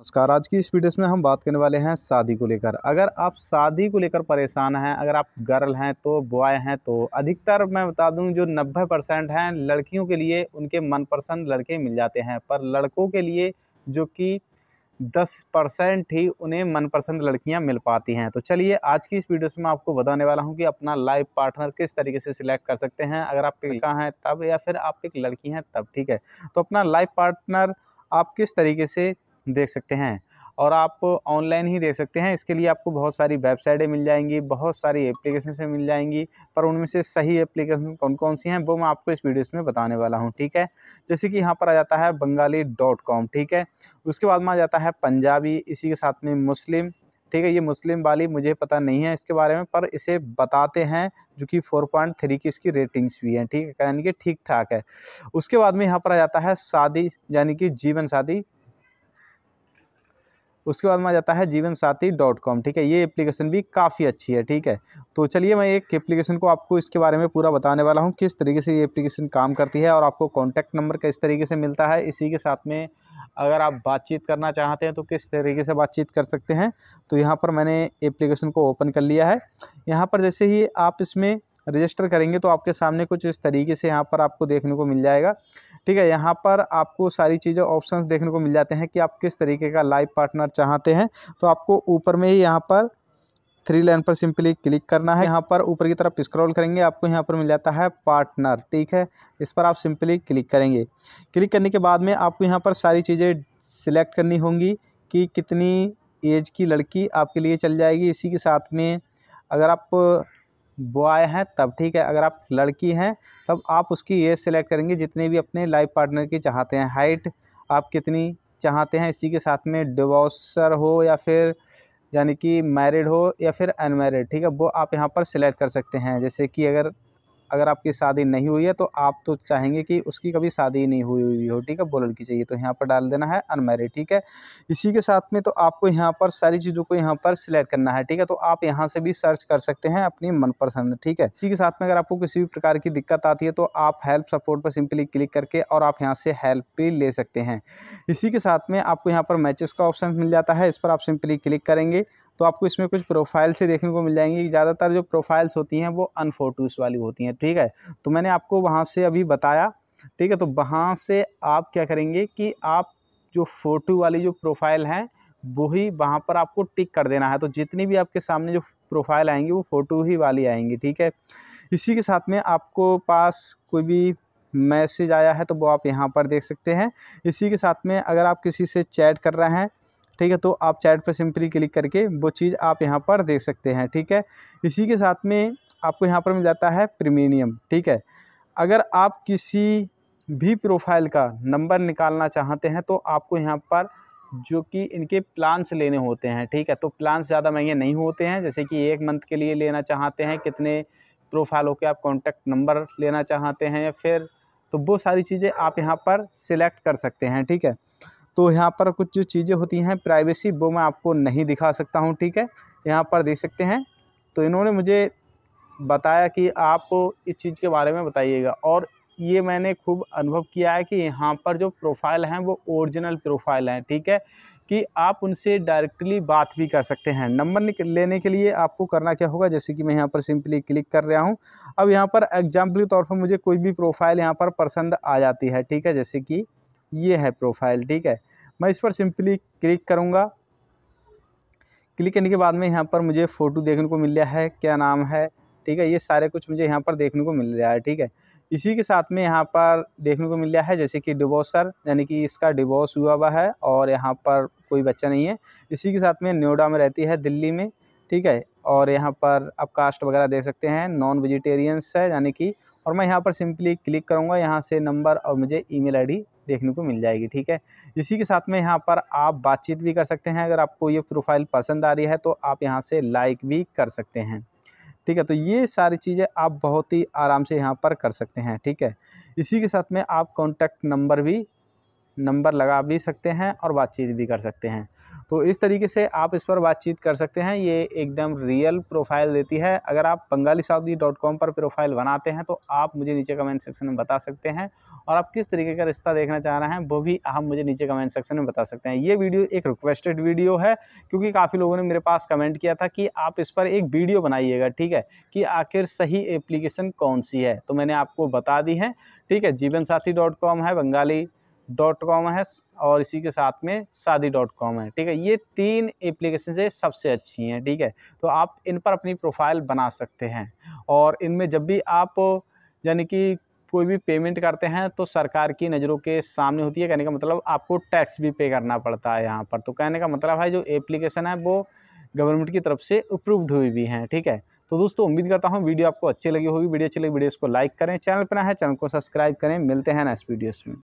नमस्कार आज की इस वीडियो में हम बात करने वाले हैं शादी को लेकर अगर आप शादी को लेकर परेशान हैं अगर आप गर्ल हैं तो बॉय हैं तो अधिकतर मैं बता दूं जो 90 परसेंट हैं लड़कियों के लिए उनके मनपसंद लड़के मिल जाते हैं पर लड़कों के लिए जो कि 10 परसेंट ही उन्हें मनपसंद लड़कियां मिल पाती हैं तो चलिए आज की इस वीडियो में आपको बताने वाला हूँ कि अपना लाइफ पार्टनर किस तरीके से सिलेक्ट कर सकते हैं अगर आप लड़का हैं तब या फिर आप एक लड़की हैं तब ठीक है तो अपना लाइफ पार्टनर आप किस तरीके से देख सकते हैं और आप ऑनलाइन ही देख सकते हैं इसके लिए आपको बहुत सारी वेबसाइटें मिल जाएंगी बहुत सारी एप्लीकेशन से मिल जाएंगी पर उनमें से सही एप्लीकेशन कौन कौन सी हैं वो मैं आपको इस वीडियो में बताने वाला हूँ ठीक है जैसे कि यहाँ पर आ जाता है बंगाली डॉट कॉम ठीक है उसके बाद में आ जाता है पंजाबी इसी के साथ में मुस्लिम ठीक है ये मुस्लिम वाली मुझे पता नहीं है इसके बारे में पर इसे बताते हैं जो कि फोर पॉइंट थ्री की इसकी रेटिंग्स भी हैं ठीक है यानी कि ठीक ठाक है उसके बाद में यहाँ पर आ जाता है शादी यानी कि जीवन शादी उसके बाद में आ जाता है जीवन साथी डॉट कॉम ठीक है ये एप्लीकेशन भी काफ़ी अच्छी है ठीक है तो चलिए मैं एक एप्लीकेशन को आपको इसके बारे में पूरा बताने वाला हूँ किस तरीके से ये एप्लीकेशन काम करती है और आपको कॉन्टैक्ट नंबर किस तरीके से मिलता है इसी के साथ में अगर आप बातचीत करना चाहते हैं तो किस तरीके से बातचीत कर सकते हैं तो यहाँ पर मैंने एप्लीकेशन को ओपन कर लिया है यहाँ पर जैसे ही आप इसमें रजिस्टर करेंगे तो आपके सामने कुछ इस तरीके से यहाँ पर आपको देखने को मिल जाएगा ठीक है यहाँ पर आपको सारी चीज़ें ऑप्शंस देखने को मिल जाते हैं कि आप किस तरीके का लाइव पार्टनर चाहते हैं तो आपको ऊपर में ही यहाँ पर थ्री लाइन पर सिंपली क्लिक करना है यहाँ पर ऊपर की तरफ स्क्रॉल करेंगे आपको यहाँ पर मिल जाता है पार्टनर ठीक है इस पर आप सिंपली क्लिक करेंगे क्लिक करने के बाद में आपको यहाँ पर सारी चीज़ें सिलेक्ट करनी होंगी कि कितनी एज की लड़की आपके लिए चल जाएगी इसी के साथ में अगर आप बॉय हैं तब ठीक है अगर आप लड़की हैं तब आप उसकी एज सेलेक्ट करेंगे जितने भी अपने लाइफ पार्टनर की चाहते हैं हाइट आप कितनी चाहते हैं इसी के साथ में डिवोसर हो या फिर यानी कि मैरिड हो या फिर अनमैरिड ठीक है वो आप यहाँ पर सिलेक्ट कर सकते हैं जैसे कि अगर अगर आपकी शादी नहीं हुई है तो आप तो चाहेंगे कि उसकी कभी शादी नहीं हुई हुई हो ठीक है वो लड़की चाहिए तो यहाँ पर डाल देना है अनमेरिड ठीक है इसी के साथ में तो आपको यहाँ पर सारी चीज़ों को यहाँ पर सिलेक्ट करना है ठीक है तो आप यहाँ से भी सर्च कर सकते हैं अपनी मनपसंद ठीक है इसी के साथ में अगर आपको किसी भी प्रकार की दिक्कत आती है तो आप हेल्प सपोर्ट पर सिंपली क्लिक करके और आप यहाँ से हेल्प भी ले सकते हैं इसी के साथ में आपको यहाँ पर मैचेस का ऑप्शन मिल जाता है इस पर आप सिंपली क्लिक करेंगे तो आपको इसमें कुछ प्रोफाइल से देखने को मिल जाएंगी ज़्यादातर जो प्रोफाइल्स होती हैं वो अनफोटोज वाली होती हैं ठीक है तो मैंने आपको वहाँ से अभी बताया ठीक है तो वहाँ से आप क्या करेंगे कि आप जो फ़ोटो वाली जो प्रोफाइल हैं वही वहाँ पर आपको टिक कर देना है तो जितनी भी आपके सामने जो प्रोफाइल आएंगी वो फ़ोटो ही वाली आएंगी ठीक है इसी के साथ में आपको पास कोई भी मैसेज आया है तो वो आप यहाँ पर देख सकते हैं इसी के साथ में अगर आप किसी से चैट कर रहे हैं ठीक है तो आप चैट पर सिंपली क्लिक करके वो चीज़ आप यहाँ पर देख सकते हैं ठीक है इसी के साथ में आपको यहाँ पर मिल जाता है प्रीमियम ठीक है अगर आप किसी भी प्रोफाइल का नंबर निकालना चाहते हैं तो आपको यहाँ पर जो कि इनके प्लान्स लेने होते हैं ठीक है तो प्लान्स ज़्यादा महंगे नहीं होते हैं जैसे कि एक मंथ के लिए लेना चाहते हैं कितने प्रोफाइलों के आप कॉन्टैक्ट नंबर लेना चाहते हैं या फिर तो वो सारी चीज़ें आप यहाँ पर सिलेक्ट कर सकते हैं ठीक है तो यहाँ पर कुछ जो चीज़ें होती हैं प्राइवेसी वो मैं आपको नहीं दिखा सकता हूँ ठीक है यहाँ पर देख सकते हैं तो इन्होंने मुझे बताया कि आप इस चीज़ के बारे में बताइएगा और ये मैंने खूब अनुभव किया है कि यहाँ पर जो प्रोफाइल हैं वो ओरिजिनल प्रोफाइल हैं ठीक है कि आप उनसे डायरेक्टली बात भी कर सकते हैं नंबर लेने के लिए आपको करना क्या होगा जैसे कि मैं यहाँ पर सिंपली क्लिक कर रहा हूँ अब यहाँ पर एग्जाम्पल के तौर पर मुझे कोई भी प्रोफाइल यहाँ पर पसंद आ जाती है ठीक है जैसे कि ये है प्रोफाइल ठीक है मैं इस पर सिंपली क्लिक करूँगा क्लिक करने के बाद में यहाँ पर मुझे फ़ोटो देखने को मिल रहा है क्या नाम है ठीक है ये सारे कुछ मुझे यहाँ पर देखने को मिल रहा है ठीक है इसी के साथ में यहाँ पर देखने को मिल रहा है जैसे कि डिवोसर यानी कि इसका डिवोर्स हुआ हुआ है और यहाँ पर कोई बच्चा नहीं है इसी के साथ में नोएडा में रहती है दिल्ली में ठीक है और यहाँ पर आप कास्ट वगैरह देख सकते हैं नॉन वेजिटेरियंस है यानी कि और मैं यहाँ पर सिंपली क्लिक करूँगा यहाँ से नंबर और मुझे आई डी देखने को मिल जाएगी ठीक है इसी के साथ में यहाँ पर आप बातचीत भी कर सकते हैं अगर आपको ये प्रोफाइल पसंद आ रही है तो आप यहाँ से लाइक भी कर सकते हैं ठीक है तो ये सारी चीज़ें आप बहुत ही आराम से यहाँ पर कर सकते हैं ठीक है इसी के साथ में आप कॉन्टैक्ट नंबर भी नंबर लगा भी सकते हैं और बातचीत भी कर सकते हैं तो इस तरीके से आप इस पर बातचीत कर सकते हैं ये एकदम रियल प्रोफाइल देती है अगर आप बंगाली साउदी डॉट कॉम पर प्रोफाइल बनाते हैं तो आप मुझे नीचे कमेंट सेक्शन में बता सकते हैं और आप किस तरीके का रिश्ता देखना चाह रहे हैं वो भी आप मुझे नीचे कमेंट सेक्शन में बता सकते हैं ये वीडियो एक रिक्वेस्टेड वीडियो है क्योंकि काफ़ी लोगों ने मेरे पास कमेंट किया था कि आप इस पर एक वीडियो बनाइएगा ठीक है कि आखिर सही एप्लीकेशन कौन सी है तो मैंने आपको बता दी है ठीक है जीवन साथी डॉट कॉम है बंगाली डॉट कॉम है और इसी के साथ में शादी डॉट कॉम है ठीक है ये तीन एप्लीकेशन से सबसे अच्छी हैं ठीक है तो आप इन पर अपनी प्रोफाइल बना सकते हैं और इनमें जब भी आप यानी कि कोई भी पेमेंट करते हैं तो सरकार की नज़रों के सामने होती है कहने का मतलब आपको टैक्स भी पे करना पड़ता है यहाँ पर तो कहने का मतलब है जो एप्लीकेशन है वो गवर्नमेंट की तरफ से अप्रूव्ड हुई भी हैं ठीक है तो दोस्तों उम्मीद करता हूँ वीडियो आपको अच्छी लगी होगी वीडियो अच्छी लगी वीडियो को लाइक करें चैनल पर ना है चैनल को सब्सक्राइब करें मिलते हैं नेक्स्ट वीडियोस में